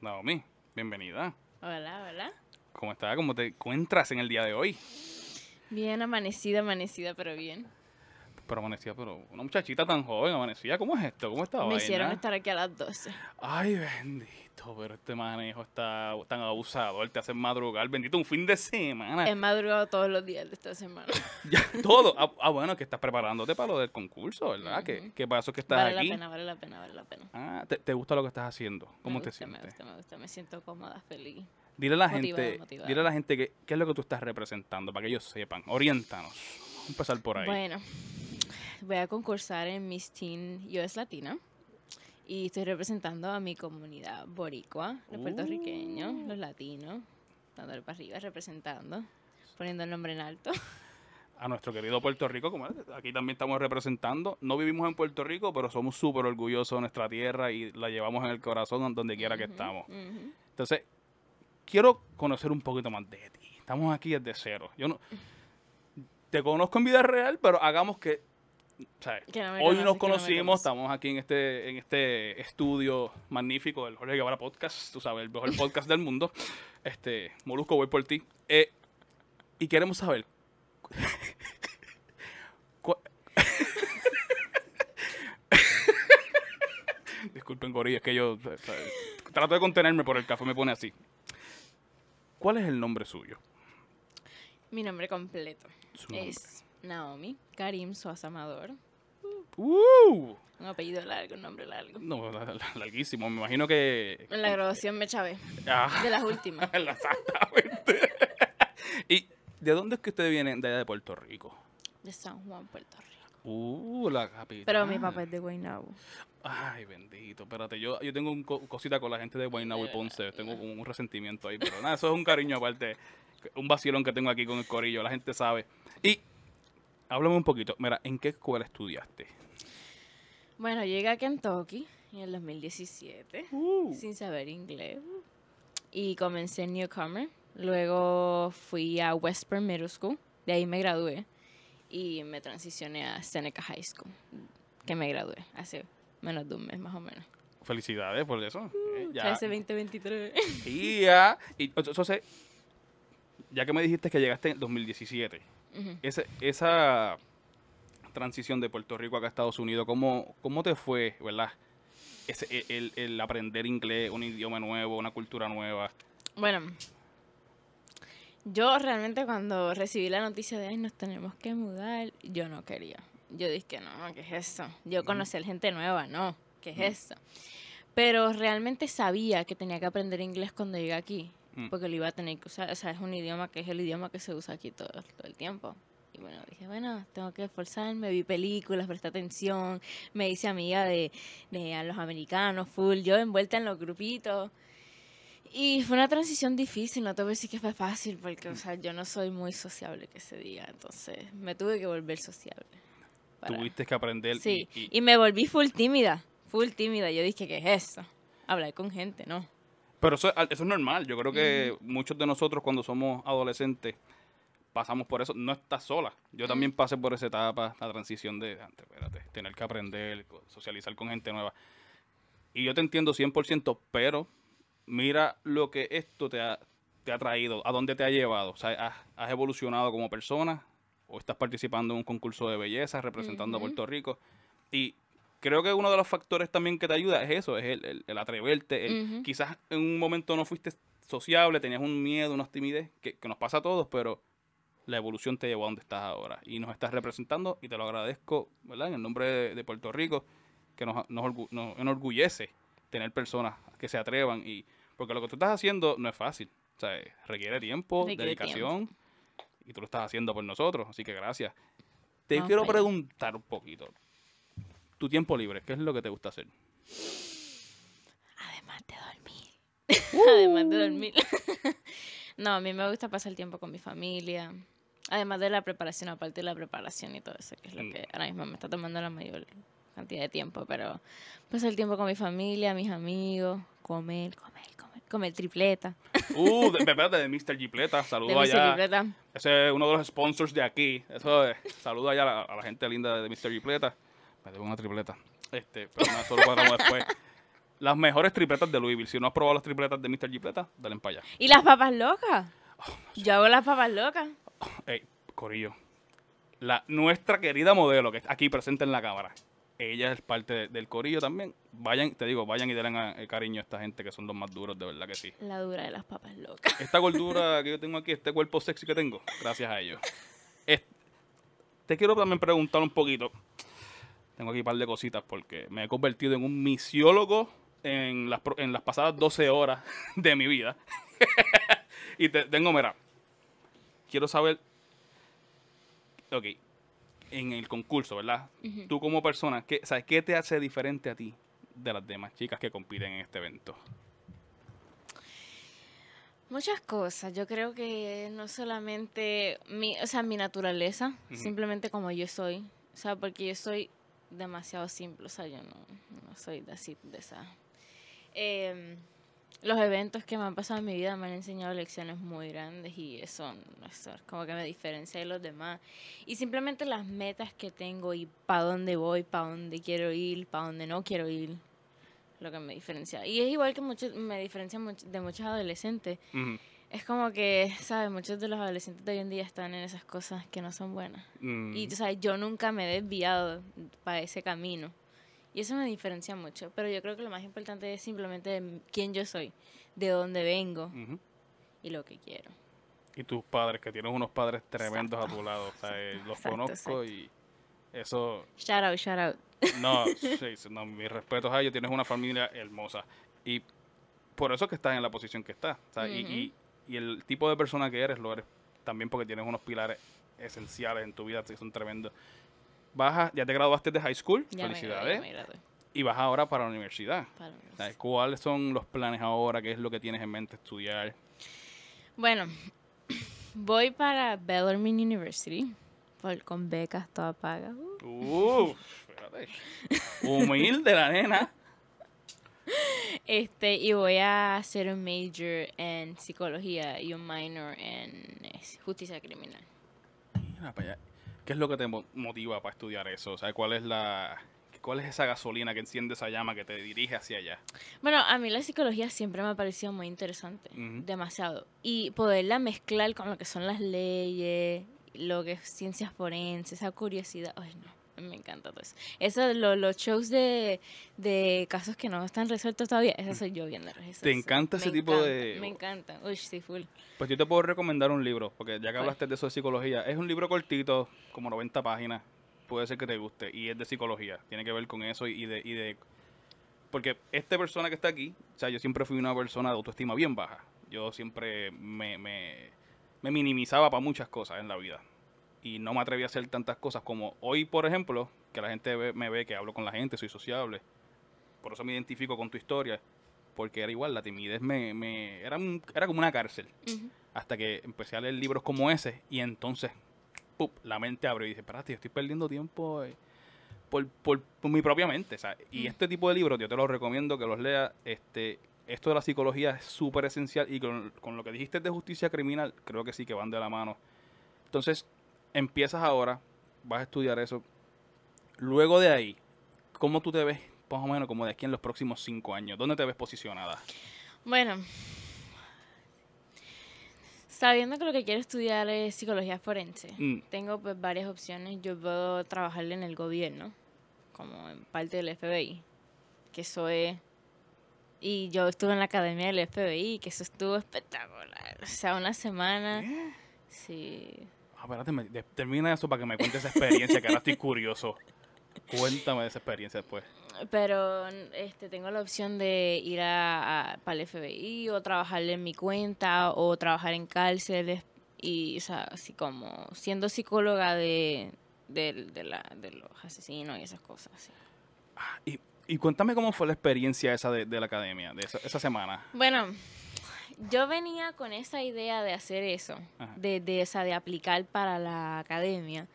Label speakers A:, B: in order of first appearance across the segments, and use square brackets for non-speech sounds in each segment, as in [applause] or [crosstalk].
A: Naomi, bienvenida.
B: Hola, hola.
A: ¿Cómo estás? ¿Cómo te encuentras en el día de hoy?
B: Bien, amanecida, amanecida, pero bien.
A: Pero amanecida, pero una muchachita tan joven amanecida, ¿Cómo es esto? ¿Cómo estaba? Me hicieron estar
B: aquí a las 12.
A: Ay, bendito pero este manejo está tan abusado, él te hace madrugar. Bendito, un fin de semana. He
B: madrugado todos los días de esta semana. [laughs] ya, todo.
A: Ah, ah, bueno, que estás preparándote para lo del concurso, ¿verdad? ¿Qué, pasó que estás vale aquí? Vale la pena,
B: vale la pena, vale la pena. Ah,
A: ¿te, gusta lo que estás haciendo? ¿Cómo te sientes? Me gusta, me gusta,
B: me siento cómoda, feliz. Dile a la gente, dile a la
A: gente qué es lo que tú estás representando para que ellos sepan. Oriéntanos. Vamos a empezar por ahí. Bueno,
B: voy a concursar en Miss Teen es Latina y estoy representando a mi comunidad boricua, los puertorriqueños, uh. los latinos, dándole para arriba, representando, poniendo el nombre en alto. [laughs]
A: A nuestro querido Puerto Rico, como aquí también estamos representando. No vivimos en Puerto Rico, pero somos súper orgullosos de nuestra tierra y la llevamos en el corazón donde quiera que estamos. Entonces, quiero conocer un poquito más de ti. Estamos aquí desde cero. Yo no te conozco en vida real, pero hagamos que hoy nos conocimos, estamos aquí en este, en este estudio magnífico del Jorge Guevara Podcast, tú sabes, el mejor podcast del mundo. Este, Molusco, voy por ti. Eh, y queremos saber. [laughs] Disculpen, Gorilla, es que yo trato de contenerme, por el café me pone así. ¿Cuál es el nombre suyo?
B: Mi nombre completo es Naomi Karim Suaz Amador.
A: ¡Uh!
B: Un apellido largo, un nombre largo.
A: No, larguísimo. Me imagino que.
B: En la grabación me chavé. Ah. De las últimas. [laughs] Exactamente.
A: ¿Y de dónde es que ustedes vienen? De allá de Puerto Rico.
B: De San Juan, Puerto Rico.
A: Uh, la capital. Pero mi papá
B: es de Guaynabo. Ay,
A: bendito. Espérate, yo, yo tengo un cosita con la gente de Guaynabo y Ponce. Tengo un, un resentimiento ahí, pero nada, eso es un cariño aparte. Un vacilón que tengo aquí con el corillo, la gente sabe. Y háblame un poquito. Mira, ¿en qué escuela estudiaste?
B: Bueno, llegué a Kentucky en el 2017 uh. sin saber inglés y comencé en Newcomer. Luego fui a Westburn Middle School, de ahí me gradué y me transicioné a Seneca High School, que me gradué hace menos de un mes más o menos.
A: Felicidades por eso. Uh, eh, ya. Hace
B: 2023.
A: ya. Y entonces, ya que me dijiste que llegaste en 2017 esa, transición de Puerto Rico acá a Estados Unidos, ¿cómo, cómo te fue, verdad? E, el, aprender inglés, un idioma nuevo, una cultura nueva.
B: Bueno, yo realmente cuando recibí la noticia de, ay, nos tenemos que mudar, yo no quería. Yo dije, no, ¿qué es eso? Yo conocer a gente nueva, no, ¿qué es eso? Pero realmente sabía que tenía que aprender inglés cuando llegué aquí. Mm. porque lo iba a tener que usar. O sea, es un idioma que es el idioma que se usa aquí todo, el tiempo. Y bueno, dije, bueno, tengo que esforzarme, vi películas, presté atención, me hice amiga de, de los americanos, full, yo envuelta en los grupitos. Y fue una transición difícil, no te voy a decir que fue fácil, porque o sea, yo no soy muy sociable que se diga, entonces me tuve que volver sociable.
A: Tuviste que aprender. Sí, y, y... y,
B: me volví full tímida, full tímida. Yo dije, ¿qué es eso? Hablar con gente, ¿no?
A: Pero eso, es normal. Yo creo que muchos de nosotros cuando somos adolescentes pasamos por eso. No estás sola. Yo también pasé por esa etapa, la transición de, tener que aprender, socializar con gente nueva. Y yo te entiendo 100%, pero mira lo que esto te ha, te ha traído, a dónde te ha llevado. O sea, has, evolucionado como persona o estás participando en un concurso de belleza representando a Puerto Rico. Y creo que uno de los factores también que te ayuda es eso, es el, atreverte. Quizás en un momento no fuiste sociable, tenías un miedo, una timidez, que, nos pasa a todos, pero la evolución te llevó a donde estás ahora. Y nos estás representando y te lo agradezco, ¿verdad? En el nombre de, Puerto Rico, que nos, nos, enorgullece tener personas que se atrevan. y Porque lo que tú estás haciendo no es fácil. O requiere tiempo, dedicación. Y tú lo estás haciendo por nosotros. Así que gracias. Te quiero preguntar un poquito tu tiempo libre? ¿Qué es lo que te gusta hacer?
B: Además de dormir. ¡Uh! [laughs] Además de dormir. [laughs] no, a mí me gusta pasar el tiempo con mi familia. Además de la preparación, aparte de la preparación y todo eso, que es lo mm. que ahora mismo me está tomando la mayor cantidad de tiempo, pero pasar el tiempo con mi familia, mis amigos, comer, comer, comer, comer tripleta. [laughs] Uh,
A: de, espérate, de Mr. Gipleta, saludo de Mr. Ese es uno de los sponsors de aquí. Eso es, saludo allá a la, gente linda de Mr. Gipleta. Me debo una tripleta. Este, pero solo [laughs] después. Las mejores tripletas de Louisville. Si no has probado las tripletas de Mr. Gipleta, dale para allá. ¿Y las
B: papas locas? Oh, yo hago las papas locas.
A: Oh, ey, Corillo. nuestra querida modelo, que está aquí presente en la cámara. Ella es parte del corillo también. Vayan, te digo, vayan y den el eh, cariño a esta gente que son los más duros, de verdad que sí.
B: La dura de las papas locas.
A: Esta gordura que yo tengo aquí, este cuerpo sexy que tengo, gracias a ellos. te quiero también preguntar un poquito. Tengo aquí un par de cositas porque me he convertido en un misiólogo en las, pasadas 12 horas [laughs] de mi vida. [laughs] y tengo, mira, quiero saber, ok, en el concurso, ¿verdad? Tú como persona, ¿qué, ¿sabes qué te hace diferente a ti de las demás chicas que compiten en este evento?
B: Muchas cosas. Yo creo que no solamente mi, o sea, mi naturaleza, simplemente como yo soy. O sea, porque yo soy demasiado simple, o sea, yo no, no soy de, así, de esa. Eh, los eventos que me han pasado en mi vida me han enseñado lecciones muy grandes y eso, es como que me diferencia de los demás. Y simplemente las metas que tengo y para dónde voy, para dónde quiero ir, para dónde no quiero ir, lo que me diferencia. Y es igual que me diferencia de muchos adolescentes. Uh es como que, ¿sabes? Muchos de los adolescentes de hoy en día están en esas cosas que no son buenas. Mm. Y, tú sabes, yo nunca me he desviado para ese camino. Y eso me diferencia mucho. Pero yo creo que lo más importante es simplemente quién yo soy, de dónde vengo y lo que quiero.
A: Y tus padres, que tienes unos padres tremendos a tu lado. O sea, eh, los conozco y eso.
B: Shout out, shout out. No, [laughs] sí,
A: no mis respetos a ellos. Tienes una familia hermosa. Y por eso que estás en la posición que estás. y y el tipo de persona que eres, lo eres también porque tienes unos pilares esenciales en tu vida que son tremendos. baja ya te graduaste de high school, felicidades. y vas ahora para la universidad. ¿Cuáles son los planes ahora? ¿Qué es lo que tienes en mente estudiar?
B: Bueno, [clears throat] voy para Bellarmine University por, con becas toda paga. Uh, espérate. [laughs] Humilde la nena. [laughs] Este, y voy a hacer un major en psicología y un minor en eh, justicia criminal. Ah,
A: pues ¿Qué es lo que te motiva para estudiar eso? O sea, ¿cuál es la cuál es esa gasolina que enciende esa llama que te dirige hacia allá?
B: Bueno, a mí la psicología siempre me ha parecido muy interesante, demasiado. Y poderla mezclar con lo que son las leyes, lo que es ciencias forenses, esa curiosidad, ay no me encanta todo eso. Eso, los shows de, de, casos que no están resueltos todavía, eso soy yo viendo. ¿Te encanta ese tipo de...? Me encanta. Uy, sí, full.
A: Pues yo te puedo recomendar un libro, porque ya que hablaste de eso de psicología, es un libro cortito, como 90 páginas, puede ser que te guste, y es de psicología. Tiene que ver con eso y de... Y de porque esta persona que está aquí, o sea, yo siempre fui una persona de autoestima bien baja. Yo siempre me, me minimizaba para muchas cosas en la vida y no me atreví a hacer tantas cosas como hoy, por ejemplo, que la gente me ve que hablo con la gente, soy sociable. Por eso me identifico con tu historia, porque era igual, la timidez me, me era, era como una cárcel. Hasta que empecé a leer libros como ese y entonces, ¡pup!, la mente abre y dice, espérate, yo estoy perdiendo tiempo eh, por, por, mi propia mente. Y este tipo de libros, yo te los recomiendo que los leas. Este, esto de la psicología es súper esencial y con, con lo que dijiste de justicia criminal, creo que sí que van de la mano. Entonces, empiezas ahora, vas a estudiar eso. Luego de ahí, ¿cómo tú te ves más o menos como de aquí en los próximos cinco años? ¿Dónde te ves posicionada?
B: Bueno, sabiendo que lo que quiero estudiar es psicología forense, mm. tengo pues varias opciones. Yo puedo trabajar en el gobierno, como en parte del FBI, que eso es... Y yo estuve en la academia del FBI, que eso estuvo espectacular. O sea, una semana... ¿Eh? Sí.
A: Ah, espérate, termina eso para que me cuentes esa experiencia, que ahora estoy curioso. Cuéntame esa experiencia después.
B: Pero este, tengo la opción de ir a, el FBI o trabajar en mi cuenta o trabajar en cárcel. y, así como siendo psicóloga de, de, los asesinos y esas cosas.
A: Ah, y, cuéntame cómo fue la experiencia esa de, la academia, de esa semana.
B: Bueno, yo venía con esa idea de hacer eso, de, esa, de aplicar para la academia,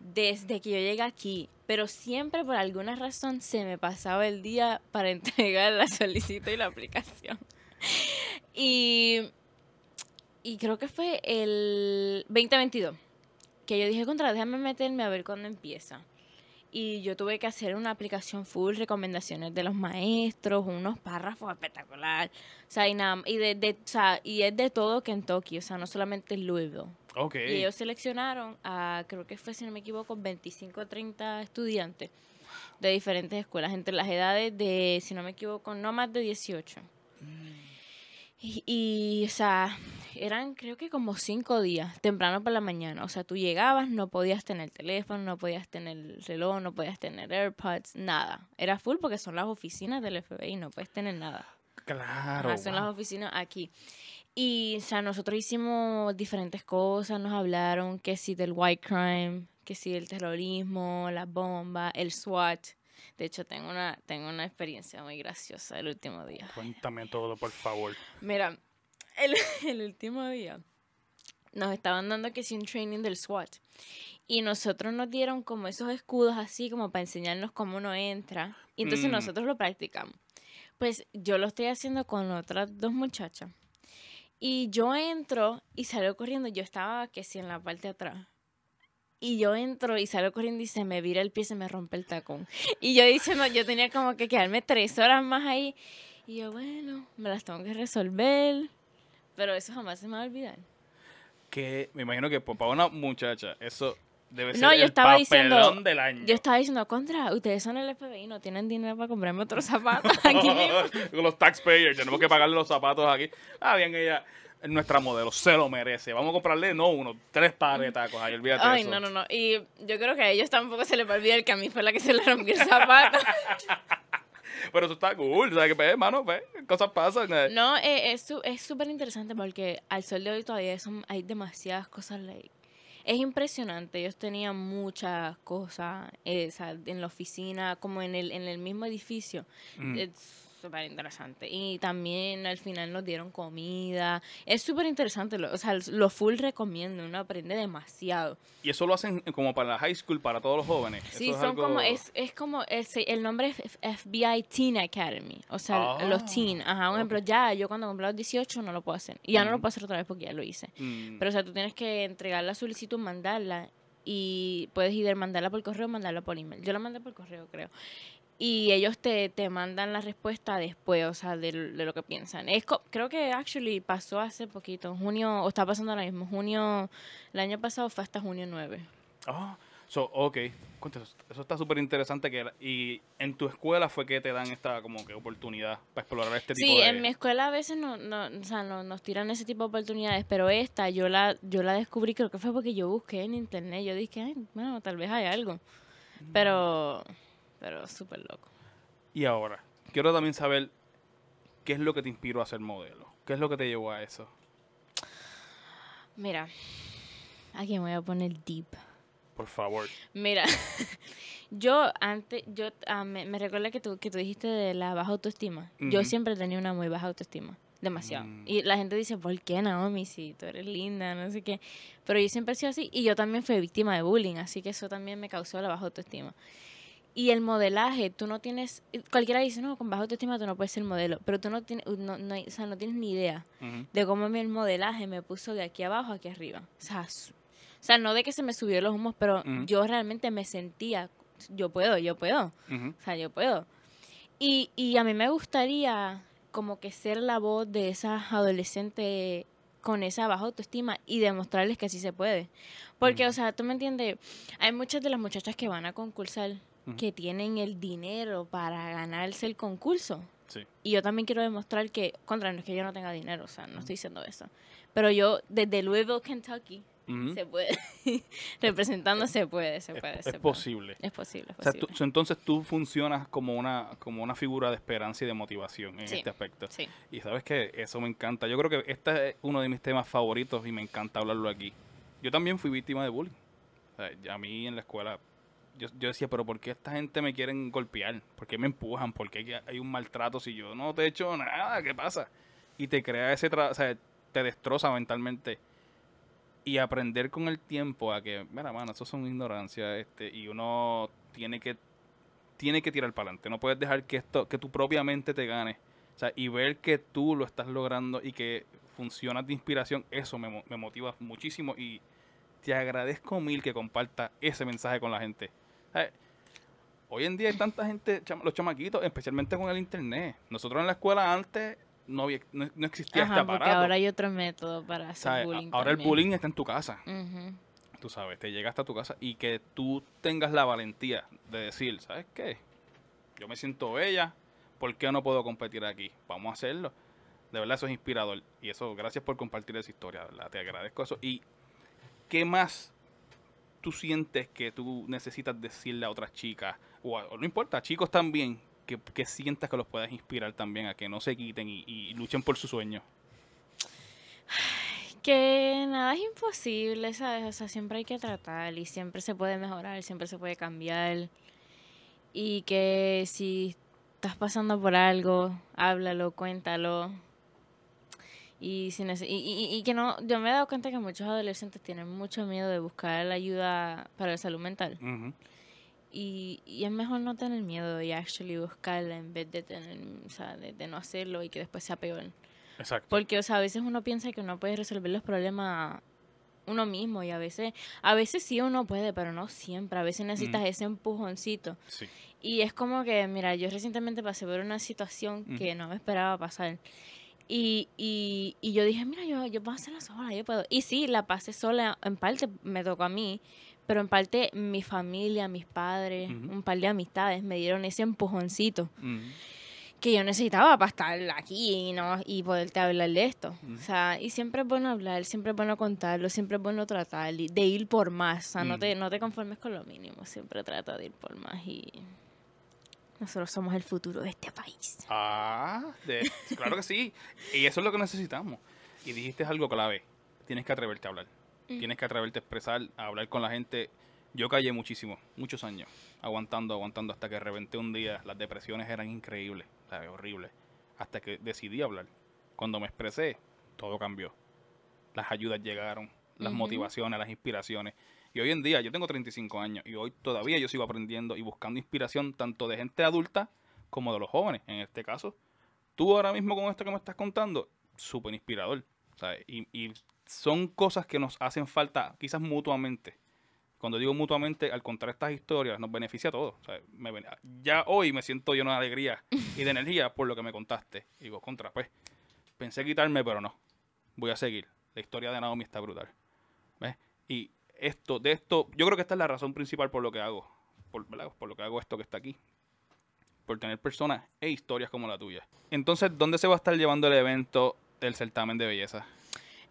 B: desde que yo llegué aquí, pero siempre por alguna razón se me pasaba el día para [laughs] entregar la solicitud y la aplicación. Y, y creo que fue el 2022, que yo dije, contra, déjame meterme a ver cuándo empieza y yo tuve que hacer una aplicación full, recomendaciones de los maestros, unos párrafos espectacular. O sea, y, de, de o sea, y es de todo Kentucky, o sea, no solamente Louisville. Okay. Y ellos seleccionaron a, creo que fue, si no me equivoco, 25 o 30 estudiantes de diferentes escuelas, entre las edades de, si no me equivoco, no más de 18. Y, o sea, eran creo que como cinco días, temprano por la mañana. O sea, tú llegabas, no podías tener teléfono, no podías tener el reloj, no podías tener AirPods, nada. Era full porque son las oficinas del FBI, no puedes tener nada.
A: Claro. son las
B: oficinas aquí. Y, o sea, nosotros hicimos diferentes cosas, nos hablaron que si del white crime, que si del terrorismo, la bomba, el SWAT. De hecho, tengo una, tengo una experiencia muy graciosa el último día. Cuéntame todo, por favor. Mira, [laughs] el, último día nos estaban dando que sí un training del SWAT. Y nosotros nos dieron como esos escudos así, como para enseñarnos cómo uno entra. Y entonces mm. nosotros lo practicamos. Pues yo lo estoy haciendo con otras dos muchachas. Y yo entro y salgo corriendo. Yo estaba que sí en la parte de atrás. Y yo entro y salgo corriendo y se me vira el pie, se me rompe el tacón. Y yo no, yo tenía como que quedarme tres horas más ahí. Y yo, bueno, me las tengo que resolver. Pero eso jamás se me va a olvidar.
A: Que me imagino que para una muchacha, eso debe ser no, yo estaba diciendo, del año. Yo
B: estaba diciendo, contra, ustedes son el FBI, no tienen dinero para comprarme otros [laughs] zapatos
A: aquí mismo? los taxpayers, tenemos que pagarle los zapatos aquí. Ah, bien, ella nuestra modelo, se lo merece. Vamos a comprarle, no uno, tres pares de tacos. Ay, Ay, no, no,
B: no. Y yo creo que a ellos tampoco se les va a olvidar que a mí fue la que se le rompió el zapato. [laughs]
A: Pero eso está cool, ¿sabes qué? Pues, hermano, ve pues, cosas pasan. Eh.
B: No, eh, eh, es súper interesante porque al sol de hoy todavía son, hay demasiadas cosas. es impresionante. Ellos tenían muchas cosas en la oficina, como en el, en el mismo edificio. Mm súper interesante. Y también al final nos dieron comida. Es súper interesante. O sea, lo full recomiendo. Uno aprende demasiado.
A: Y eso lo hacen como para la high school, para todos los jóvenes. Sí, son como. Es,
B: es como. El, nombre es FBI Teen Academy. O sea, ah, los teen. Ajá, un ejemplo. Ya yo cuando compré los 18 no lo puedo hacer. Y ya no lo mm. puedo hacer otra vez porque ya lo hice. Mm. Pero o sea, tú tienes que entregar la solicitud, mandarla. Y puedes ir a mandarla por correo o mandarla por email. Yo la mandé por correo, creo y ellos te, te, mandan la respuesta después, o sea, de, lo que piensan. Es creo que actually pasó hace poquito, en junio, o está pasando ahora mismo, junio, el año pasado fue hasta junio 9.
A: Ah, so, ok. Eso está súper interesante. que Y en tu escuela fue que te dan esta como que oportunidad para explorar este tipo sí, de... Sí, en mi
B: escuela a veces no, no, o sea, nos tiran ese tipo de oportunidades, pero esta yo la, yo la descubrí, creo que fue porque yo busqué en internet, yo dije, bueno, tal vez hay algo. Mm. Pero... Pero súper loco.
A: Y ahora, quiero también saber qué es lo que te inspiró a ser modelo. ¿Qué es lo que te llevó a eso?
B: Mira, aquí me voy a poner deep. Por favor. Mira, [laughs] yo antes, yo ah, me, me recuerda que tú, que tú dijiste de la baja autoestima. Yo siempre tenía una muy baja autoestima demasiado. Mm. Y la gente dice, ¿por qué Naomi? Si tú eres linda, no sé qué. Pero yo siempre he sido así y yo también fui víctima de bullying, así que eso también me causó la baja autoestima. Y el modelaje, tú no tienes, eh, cualquiera dice, no, con baja autoestima tú no puedes ser modelo, pero tú no tienes, o sea, no tienes ni idea de cómo el modelaje me puso de aquí abajo a aquí arriba. O sea, o sea, no de que se me subió los humos, pero yo realmente me sentía, yo puedo, yo puedo, o sea, yo puedo. Y, y a mí me gustaría como que ser la voz de esas adolescentes con esa baja autoestima y demostrarles que así se puede. Porque, o sea, tú me entiendes, hay muchas de las muchachas que van a concursar que tienen el dinero para ganarse el concurso. Y yo también quiero demostrar que, contra, no es que yo no tenga dinero, o sea, no estoy diciendo eso. Pero yo, desde luego Kentucky, se puede. [laughs] Representando se puede, se puede. Es, se es posible.
A: Es posible. Es entonces tú funcionas como una, como una figura de esperanza y de motivación en este aspecto. Y sabes que eso me encanta. Yo creo que este es uno de mis temas favoritos y me encanta hablarlo aquí. Yo también fui víctima de bullying. O sea, a mí en la escuela yo, decía, pero ¿por qué esta gente me quieren golpear? ¿Por qué me empujan? ¿Por qué hay un maltrato si yo no te he hecho nada? ¿Qué pasa? Y te crea ese, trabajo, o sea, te destroza mentalmente. Y aprender con el tiempo a que, mira, mano, eso una ignorancia, este, y uno tiene que, tiene que tirar para adelante. No puedes dejar que esto, que tu propia mente te gane. O sea, y ver que tú lo estás logrando y que funciona de inspiración, eso me, me motiva muchísimo y te agradezco mil que comparta ese mensaje con la gente. Eh, hoy en día hay tanta gente, los chamaquitos, especialmente con el internet. Nosotros en la escuela antes no, existía esta este aparato. Porque ahora hay
B: otro método para hacer bullying. Ahora el bullying
A: está en tu casa. Tú sabes, te llega hasta tu casa y que tú tengas la valentía de decir, ¿sabes qué? Yo me siento bella, ¿por qué no puedo competir aquí? Vamos a hacerlo. De verdad, eso es inspirador. Y eso, gracias por compartir esa historia, ¿verdad? Te agradezco eso. Y qué más tú sientes que tú necesitas decirle a otras chicas, o, no importa, chicos también, que, sientas que los puedas inspirar también a que no se quiten y, y luchen por su sueño?
B: Que nada es imposible, ¿sabes? O sea, siempre hay que tratar y siempre se puede mejorar, siempre se puede cambiar. Y que si estás pasando por algo, háblalo, cuéntalo, y, sin y, y, que no, yo me he dado cuenta que muchos adolescentes tienen mucho miedo de buscar la ayuda para la salud mental. y, y, es mejor no tener miedo y actually buscarla en vez de, tener, de, no hacerlo y que después sea peor. Exacto. Porque, o sea, a veces uno piensa que uno puede resolver los problemas uno mismo y a veces, a veces sí uno puede, pero no siempre. A veces necesitas mm. ese empujoncito. Sí. Y es como que, mira, yo recientemente pasé por una situación que no me esperaba pasar. Y, y, yo dije, mira, yo, yo puedo hacerla sola, yo puedo. Y sí, la pasé sola, en parte me tocó a mí, pero en parte mi familia, mis padres, un par de amistades me dieron ese empujoncito mm. que yo necesitaba para estar aquí y, no, y poderte hablar de esto. O sea, y siempre es bueno hablar, siempre es bueno contarlo, siempre es bueno tratar de ir por más. O sea, no, mm. te, no te conformes con lo mínimo, siempre trata de ir por más y nosotros somos el futuro de este país.
A: Ah, claro que sí. Y eso es lo que necesitamos. Y dijiste algo clave. Tienes que atreverte a hablar. Mm. Tienes que atreverte a expresar, a hablar con la gente. Yo callé muchísimo, muchos años, aguantando, aguantando, hasta que reventé un día. Las depresiones eran increíbles, horribles. Hasta que decidí hablar. Cuando me expresé, todo cambió. Las ayudas llegaron, las motivaciones, las inspiraciones. Y hoy en día, yo tengo 35 años y hoy todavía yo sigo aprendiendo y buscando inspiración tanto de gente adulta como de los jóvenes. En este caso, tú ahora mismo con esto que me estás contando, súper inspirador. Y, son cosas que nos hacen falta quizás mutuamente cuando digo mutuamente, al contar estas historias, nos beneficia a todos. ya hoy me siento lleno de alegría y de energía por lo que me contaste. Y digo, contra, pues, pensé quitarme, pero no. Voy a seguir. La historia de Naomi está brutal. ¿Ves? Y esto, de esto, yo creo que esta es la razón principal por lo que hago, por, por lo que hago esto que está aquí, por tener personas e historias como la tuya. Entonces, ¿dónde se va a estar llevando el evento del certamen de belleza?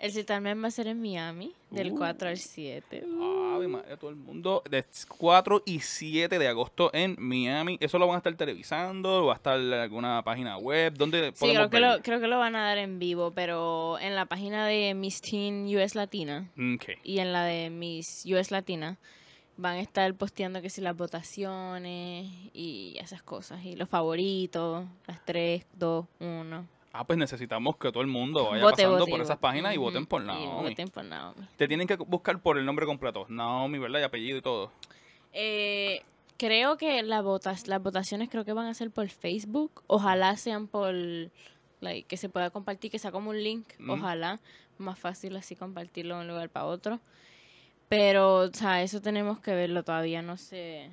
B: El certamen va a ser en Miami, del 4 uh. al 7. Ay, madre, todo el
A: mundo. De 4 y 7 de agosto en Miami. Eso lo van a estar televisando, va a estar en alguna página web. ¿Dónde sí, creo que,
B: lo, van a dar en vivo, pero en la página de Miss Teen US Latina mm, y en la de Miss US Latina van a estar posteando que si las votaciones y esas cosas, y los favoritos, las 3, 2, 1.
A: Ah, pues necesitamos que todo el mundo vaya pasando por esas páginas y voten por Naomi. Te tienen que buscar por el nombre completo. Naomi, ¿verdad? Y apellido y todo.
B: Eh, creo que la votas, las votaciones creo que van a ser por Facebook. Ojalá sean por... que se pueda compartir, que sea como un link. Ojalá. Más fácil así compartirlo de un lugar para otro. Pero, o sea, eso tenemos que verlo todavía. No sé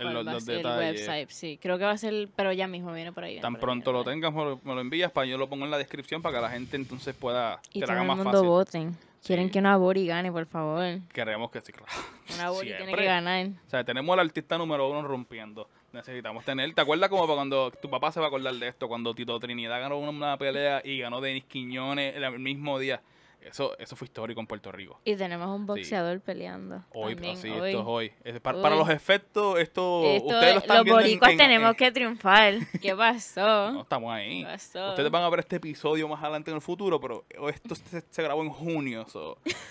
B: en el website. Sí, creo que va a ser, pero ya mismo viene por ahí. Tan
A: pronto lo tengas, me lo, envías yo lo pongo en la descripción para que la gente entonces pueda. Y que el mundo voten.
B: Quieren que una Bori gane, por favor.
A: Queremos que sí, claro.
B: Una Bori [laughs] tiene que ganar.
A: O sea, tenemos al artista número uno rompiendo. Necesitamos tener. ¿Te acuerdas como cuando tu papá se va a acordar de esto? Cuando Tito Trinidad ganó una, pelea y ganó Denis Quiñones el mismo día. Eso, fue histórico en Puerto Rico. Y tenemos un boxeador peleando. Hoy, pero ah, sí, esto es hoy. para, los efectos, esto, ustedes lo están los boricuas tenemos
B: que triunfar. [laughs] ¿Qué pasó? No estamos ahí. Ustedes van
A: a ver este episodio más adelante en el futuro, pero esto se, grabó en junio. So. [laughs]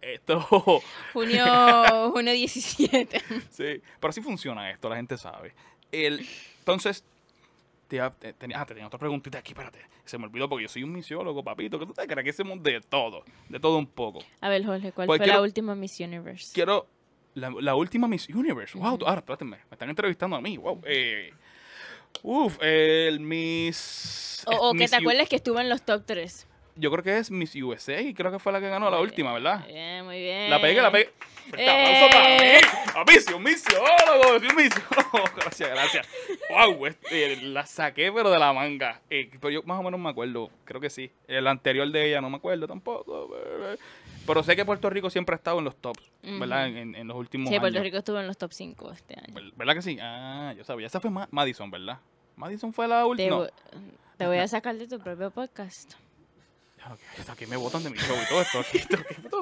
A: Esto.
B: junio, [laughs] junio 17.
A: sí, pero así funciona esto, la gente sabe. El, entonces, ah, te tenía otra preguntita aquí, espérate. Se me olvidó porque yo soy un misiólogo, papito. que tú te crees? Que de todo, de todo un poco.
B: A ver, Jorge, ¿cuál pues fue la última Miss Universe?
A: Quiero. La, última Miss Universe. Wow, ahora espérate, me están entrevistando a mí. Wow. Eh, uf, el
B: Miss. O, eh, que te acuerdes que estuve en los top 3
A: yo creo que es Miss USA, creo que fue la que ganó la última, ¿verdad?
B: bien, muy bien. La pegué, la pegué. ¡Eh!
A: para mí! ¡A misiólogo! [laughs] Gracias, gracias. ¡Wow! Este, la saqué, pero de la manga. Eh, pero yo más o menos me acuerdo, creo que sí. El anterior de ella no me acuerdo tampoco. Pero sé que Puerto Rico siempre ha estado en los tops, ¿verdad? en, en, los últimos años. Sí, Puerto Rico
B: estuvo en los top 5 este año.
A: ¿Verdad que sí? Ah, yo sabía. Esa fue Madison, ¿verdad?
B: Madison fue la última. te voy a sacar de tu propio podcast
A: aquí me botan de mi show y todo esto. esto,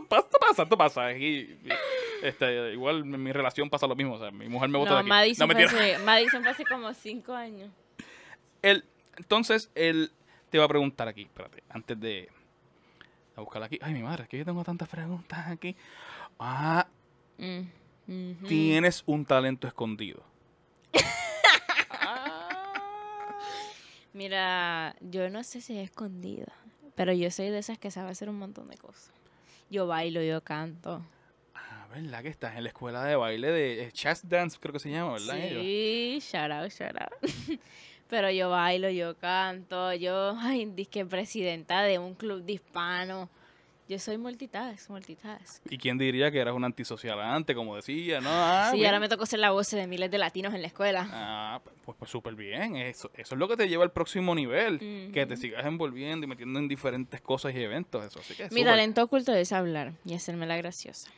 A: pasa, esto pasa, pasa. Este, igual en mi relación pasa lo mismo. O sea, mi mujer me bota de aquí. Madison no, fue,
B: Madison hace como cinco años.
A: El, entonces, él te va a preguntar aquí, espérate, antes de, buscarla aquí. Ay, mi madre, que yo tengo tantas preguntas aquí. Ah, mm, tienes un talento escondido.
B: [laughs] Mira, yo no sé si es escondido. Pero yo soy de esas que sabe hacer un montón de cosas. Yo bailo, yo canto.
A: Ah, ¿verdad que estás en la escuela de baile de eh, Chess Dance, creo que se llama, ¿verdad?
B: Sí, shout out, shout out. [laughs] Pero yo bailo, yo canto, yo, ay, presidenta de un club de hispano. Yo soy multitask, multitask.
A: ¿Y quién diría que eras un antisocial antes, como decía, no? Ah, sí, ahora me
B: tocó ser la voz de miles de latinos en la escuela.
A: Ah, pues súper pues, bien. Eso, eso es lo que te lleva al próximo nivel. Que te sigas envolviendo y metiendo en diferentes cosas y eventos. Eso. Mi
B: talento oculto es hablar y hacerme la graciosa.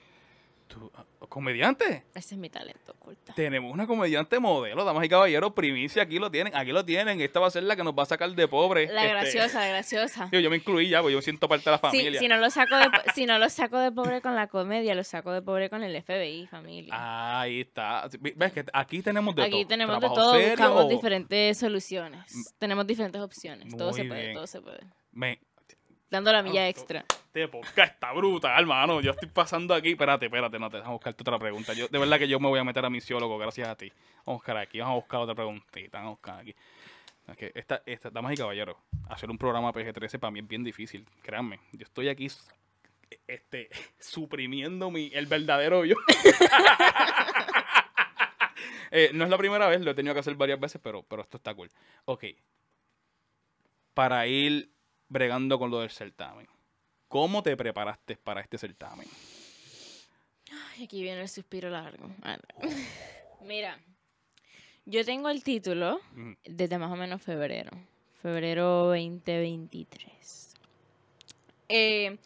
A: ¿Tú, ah, ¿Comediante?
B: Ese es mi talento oculto.
A: Tenemos una comediante modelo, damas y caballeros, primicia, aquí lo tienen, aquí lo tienen. Esta va a ser la que nos va a sacar de pobre. La este. graciosa,
B: la graciosa.
A: Yo, me incluí ya, porque yo siento parte de la familia. si, no
B: lo saco de, pobre con la comedia, lo saco de pobre con el FBI, familia. Ah,
A: ahí está. Ves que aquí tenemos de todo. Aquí tenemos de todo, buscamos
B: diferentes soluciones. Tenemos diferentes opciones. todo se puede, todo se puede. Me Dando la milla extra.
A: Te poca está bruta, hermano. Yo estoy pasando aquí. Espérate, espérate, no te dejas buscar otra pregunta. Yo, de verdad que yo me voy a meter a misiólogo, gracias a ti. Vamos a buscar aquí, vamos a buscar otra preguntita, vamos a buscar aquí. esta, esta, damas y caballeros, hacer un programa PG-13 para mí es bien difícil, créanme. Yo estoy aquí este, [laughs] suprimiendo mi, el verdadero yo. [laughs] Eh, no es la primera vez, lo he tenido que hacer varias veces, pero, pero esto está cool. Ok. Para ir bregando con lo del certamen. ¿Cómo te preparaste para este certamen?
B: Ay, aquí viene el suspiro largo. Ah, [laughs] Mira, yo tengo el título desde más o menos febrero, febrero 2023. Eh,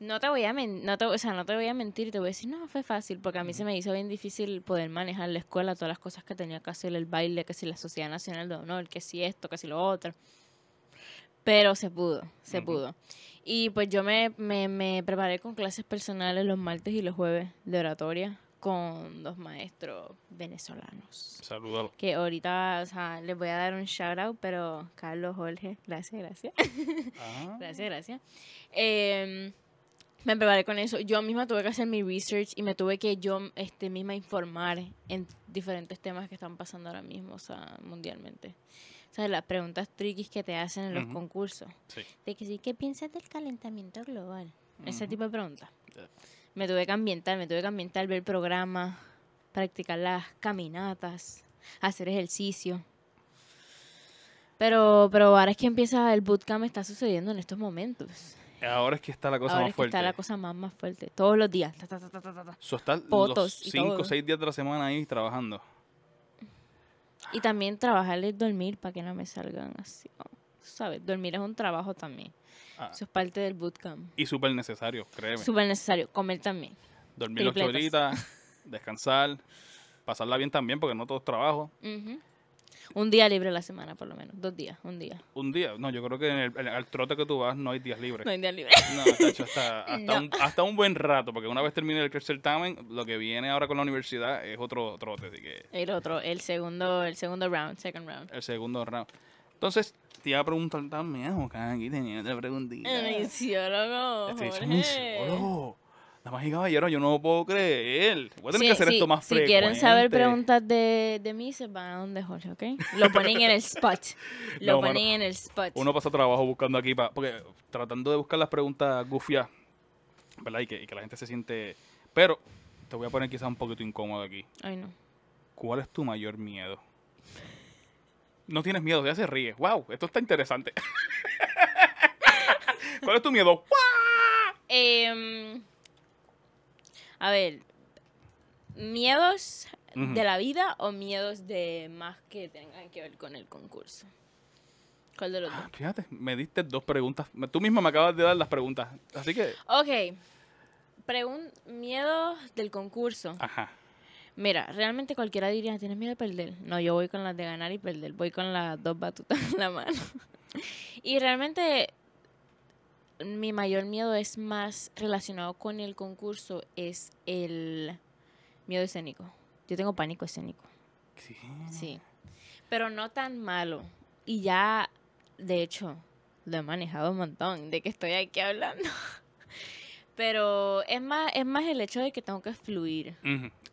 B: no te voy a mentir, no te, o sea, no te voy a mentir, te voy a decir, no, fue fácil, porque a mí se me hizo bien difícil poder manejar la escuela, todas las cosas que tenía que hacer, el baile, que si la Sociedad Nacional de Honor, que si esto, que si lo otro pero se pudo, se pudo. Y pues yo me, preparé con clases personales los martes y los jueves de oratoria con dos maestros venezolanos. Saludos. Que ahorita, o sea, les voy a dar un shout out, pero Carlos, Jorge, gracias, gracias.
A: Ah. gracias, gracias.
B: Em, me preparé con eso. Yo misma tuve que hacer mi research y me tuve que yo este, misma informar en diferentes temas que están pasando ahora mismo, o sea, mundialmente o sea, las preguntas triquis que te hacen en los concursos. Sí. De que sí, ¿qué piensas del calentamiento global? Ese tipo de preguntas. Me tuve que ambientar, me tuve que ambientar, ver programas, practicar las caminatas, hacer ejercicio. Pero, pero ahora es que empieza el bootcamp, está sucediendo en estos momentos.
A: Ahora es que está la cosa más es que fuerte. Está la
B: cosa más, más fuerte. Todos los días. Fotos los 5 o seis
A: días de la semana ahí trabajando.
B: Y también y dormir para que no me salgan así. Oh, ¿Sabes? Dormir es un trabajo también. Ah. Eso es parte del bootcamp.
A: Y súper necesario, créeme. Súper
B: necesario. Comer también. Dormir ocho
A: horitas, descansar, pasarla bien también, porque no todo es trabajo.
B: Un día libre la semana, por lo menos. Dos días, un día.
A: Un día. No, yo creo que en el, trote que tú vas no hay días libres. No hay días libres. No, hasta, [laughs] hasta, Un, hasta, un, buen rato, porque una vez termine el certamen, lo que viene ahora con la universidad es otro trote. Así que...
B: El otro, el segundo, el segundo round, second round.
A: El segundo round. Entonces, te iba a preguntar también, Juan, aquí tenía otra preguntita. El la y caballero yo no puedo creer. Voy a tener que hacer esto más Si quieren saber preguntas
B: de, de, mí, se van a donde Jorge, ¿ok? Lo ponen en el spot. [laughs] Lo ponen en el spot. Uno
A: pasa trabajo buscando aquí, porque tratando de buscar las preguntas gufias, ¿verdad? Y que, la gente se siente... Pero te voy a poner quizás un poquito incómodo aquí. Ay, no. ¿Cuál es tu mayor miedo? No tienes miedo, ya se ríe. ¡Wow! Esto está interesante. [laughs] ¿Cuál es tu miedo?
B: Eh, a ver, miedos de la vida o miedos de más que tengan que ver con el concurso. ¿Cuál de los ah, dos?
A: fíjate, me diste dos preguntas. Tú mismo me acabas de dar las preguntas. Así que.
B: Ok. Pregun miedos del concurso. Ajá. Mira, realmente cualquiera diría, ¿tienes miedo de perder? No, yo voy con las de ganar y perder. Voy con las dos batutas en la mano. [laughs] y realmente mi mayor miedo es más relacionado con el concurso, es el miedo escénico. Yo tengo pánico escénico. Sí. Sí. Pero no tan malo. Y ya, de hecho, lo he manejado un montón de que estoy aquí hablando. [laughs] Pero es más, es más el hecho de que tengo que fluir.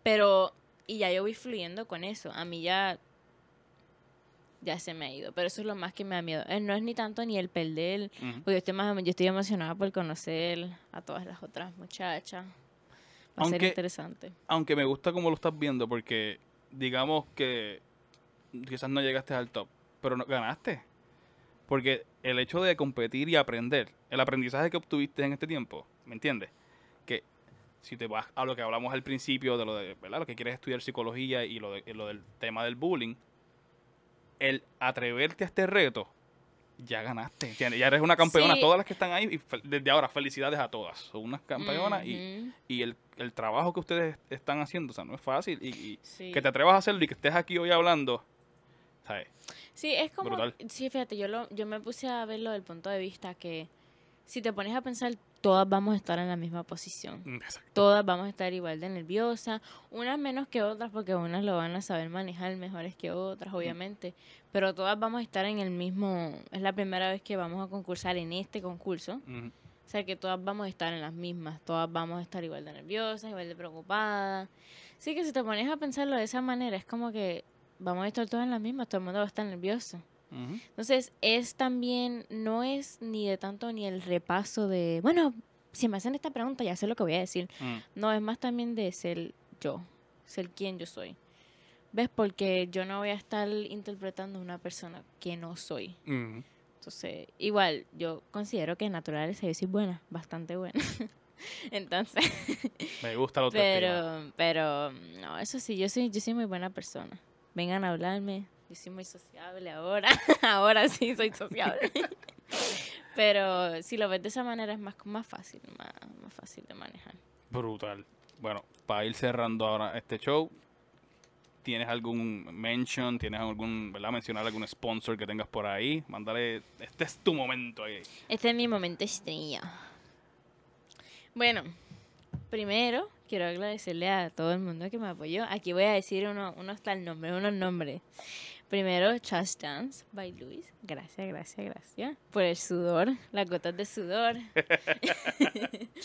B: Pero, y ya yo voy fluyendo con eso. A mí ya ya se me ha ido. Pero eso es lo más que me da miedo. Eh, no es ni tanto ni el perder, de él porque yo estoy, más, yo estoy emocionada por conocer a todas las otras muchachas. Va a ser interesante.
A: Aunque me gusta cómo lo estás viendo, porque digamos que quizás no llegaste al top, pero ganaste. Porque el hecho de competir y aprender, el aprendizaje que obtuviste en este tiempo, ¿me entiendes? Que si te vas a lo que hablamos al principio de lo de, ¿verdad? Lo que quieres estudiar psicología y lo, de, lo del tema del bullying, el atreverte a este reto, ya ganaste. Ya eres una campeona. Todas las que están ahí, y desde ahora, felicidades a todas. Son unas campeonas y, el, trabajo que ustedes están haciendo, o sea, no es fácil. Y, que te atrevas a hacerlo y que estés aquí hoy hablando, ¿sabes?
B: Sí, es como. Sí, fíjate, yo, lo, yo me puse a verlo del punto de vista que si te pones a pensar todas vamos a estar en la misma posición. Mm, todas vamos a estar igual de nerviosas, unas menos que otras porque unas lo van a saber manejar mejores que otras, mm. obviamente, pero todas vamos a estar en el mismo, es la primera vez que vamos a concursar en este concurso. Mm. O sea que todas vamos a estar en las mismas, todas vamos a estar igual de nerviosas, igual de preocupadas. Así que si te pones a pensarlo de esa manera, es como que vamos a estar todas en las mismas, todo el mundo va a estar nervioso. Entonces, es también, no es ni de tanto ni el repaso de, bueno, si me hacen esta pregunta ya sé lo que voy a decir. Mm. No, es más también de ser yo, ser quien yo soy. ¿Ves? Porque yo no voy a estar interpretando una persona que no soy. Entonces, igual, yo considero que naturales es decir buena, bastante buena. [laughs] Entonces.
A: Me gusta lo Pero,
B: pero, no, eso sí, yo soy, yo soy muy buena persona. Vengan a hablarme, yo soy muy sociable ahora. [laughs] ahora sí soy sociable. [laughs] Pero si lo ves de esa manera es más, más fácil, más, fácil de manejar.
A: Brutal. Bueno, para ir cerrando ahora este show, ¿tienes algún mention? ¿Tienes algún, verdad, mencionar algún sponsor que tengas por ahí? Mándale, este es tu momento Este
B: es mi momento estrella. Bueno, primero quiero agradecerle a todo el mundo que me apoyó. Aquí voy a decir uno, unos tal nombres, unos nombres. Primero, Just Dance by Luis. Gracias, gracias, gracias. Por el sudor, las gotas de sudor. [laughs]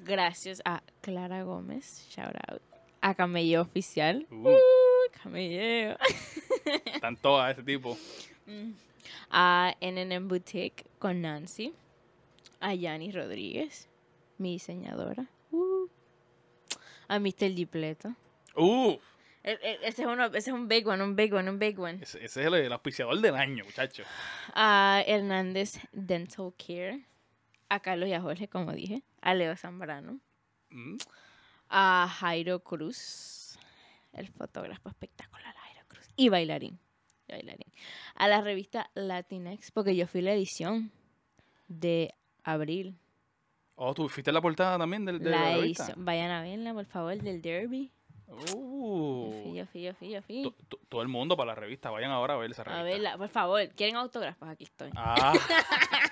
B: gracias a Clara Gómez. Shout out. A Camello Oficial. Uh. uh
A: [laughs] Tanto ese tipo.
B: Mm. A NNM Boutique con Nancy. A Yanni Rodríguez, mi diseñadora. Uh. A Mr. Dipleto. Uh. E, e, ese es, uno, es un big one, un big one, un big one. Ese,
A: es el, auspiciador del año, muchachos.
B: A ah, Hernández Dental Care. A Carlos y a Jorge, como dije. A Leo Zambrano. Mm. A Jairo Cruz. El fotógrafo espectacular, Jairo Cruz. Y bailarín. bailarín. A la revista Latinex, porque yo fui la edición de abril.
A: Oh, ¿tú fuiste la portada también del, Vayan
B: a verla, por favor, del Derby.
A: Todo el mundo para la revista. Vayan ahora a ver esa revista. A
B: verla, por favor. ¿Quieren autógrafos? Aquí estoy. Ah.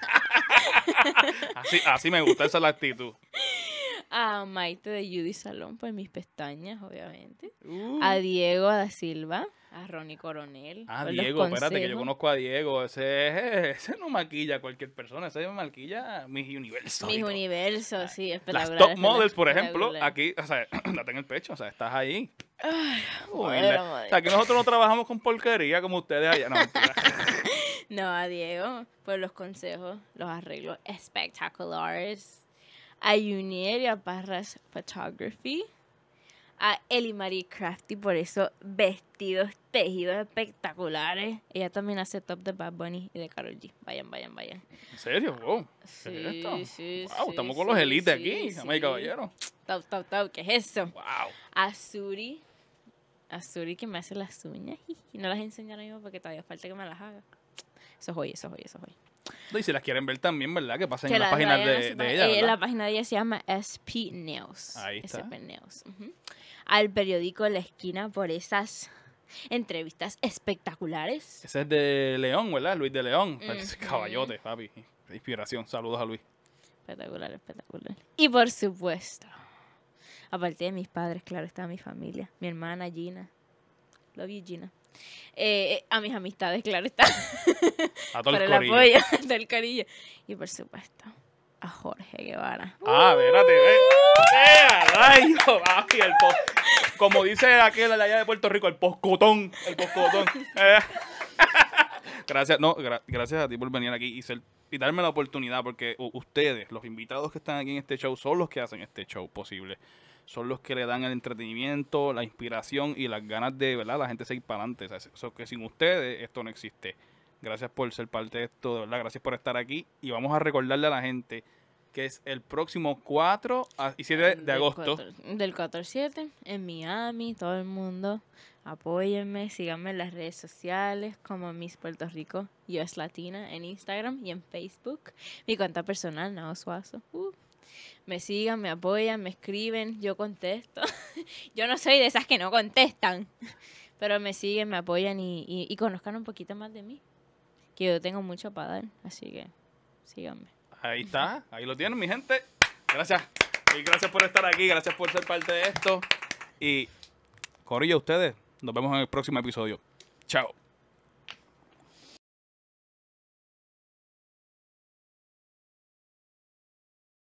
A: [laughs] así, me gusta. Esa la actitud
B: a Maite de Judy Salón, pues mis pestañas, obviamente. Uh. A Diego da Silva, a Ronnie Coronel. Ah, Diego, espérate, que yo conozco
A: a Diego. Ese, [laughs] ese no maquilla a cualquier persona, ese maquilla a mis universos. Mis
B: universos, sí, espectacular. Las top models, por ejemplo,
A: aquí, o sea, [clears throat] la en el pecho, o sea, estás ahí.
B: Ay, o sea, aquí
A: nosotros no trabajamos con porquería como ustedes allá. No, [laughs]
B: no a Diego, por los consejos, los arreglos espectaculares a y a Parras Photography, a Eli Marie Crafty por eso vestidos tejidos espectaculares. Ella también hace top de Bad Bunny y de Karol G. Vayan, vayan, vayan.
A: ¿En serio? Wow. Sí,
B: Sí, wow, estamos con los elites aquí, caballero. Top, top, top, ¿qué es eso? Wow. A Suri. A Suri que me hace las uñas. [laughs] Y no las enseñaron mí porque todavía falta que me las haga. Eso es hoy, eso es hoy, eso es hoy.
A: Y si las quieren ver también, ¿verdad? Que pasen en la, página de, ella. Eh, la
B: página de ella se llama SP News. Ahí está. SP News. Al periódico La Esquina por esas entrevistas espectaculares.
A: Ese es de León, ¿verdad? Luis de León. Caballote, papi. Inspiración. Saludos a Luis. Espectacular, espectacular.
B: Y por supuesto, aparte de mis padres, claro, está mi familia. Mi hermana Gina. Love you, Gina. Eh, eh, a mis amistades, claro está. A todo el, Apoyo, [laughs] del Y por supuesto, a Jorge Guevara. Ah, ver ve.
A: Uh. TV. como dice aquel allá de Puerto Rico, el poscotón. El poscotón. Eh. [laughs] Gracias, no, gracias a ti por venir aquí y y darme la oportunidad porque ustedes, los invitados que están aquí en este show, son los que hacen este show posible son los que le dan el entretenimiento, la inspiración y las ganas de, ¿verdad? La gente seguir para adelante. eso que sin ustedes esto no existe. Gracias por ser parte de esto, verdad. Gracias por estar aquí. Y vamos a recordarle a la gente que es el próximo 4 y 7 de agosto.
B: del 4 al 7 en Miami, todo el mundo. Apóyenme, síganme en las redes sociales como Miss Puerto Rico, yo es latina en Instagram y en Facebook. Mi cuenta personal, Nao Suazo. Uh me sigan, me apoyan, me escriben, yo contesto. [laughs] yo no soy de esas que no contestan, pero me siguen, me apoyan y, conozcan un poquito más de mí, que yo tengo mucho para dar, así que síganme.
A: Ahí está, ahí lo tienen mi gente. Gracias. Y gracias por estar aquí, gracias por ser parte de esto. Y a ustedes, nos vemos en el próximo episodio. Chao.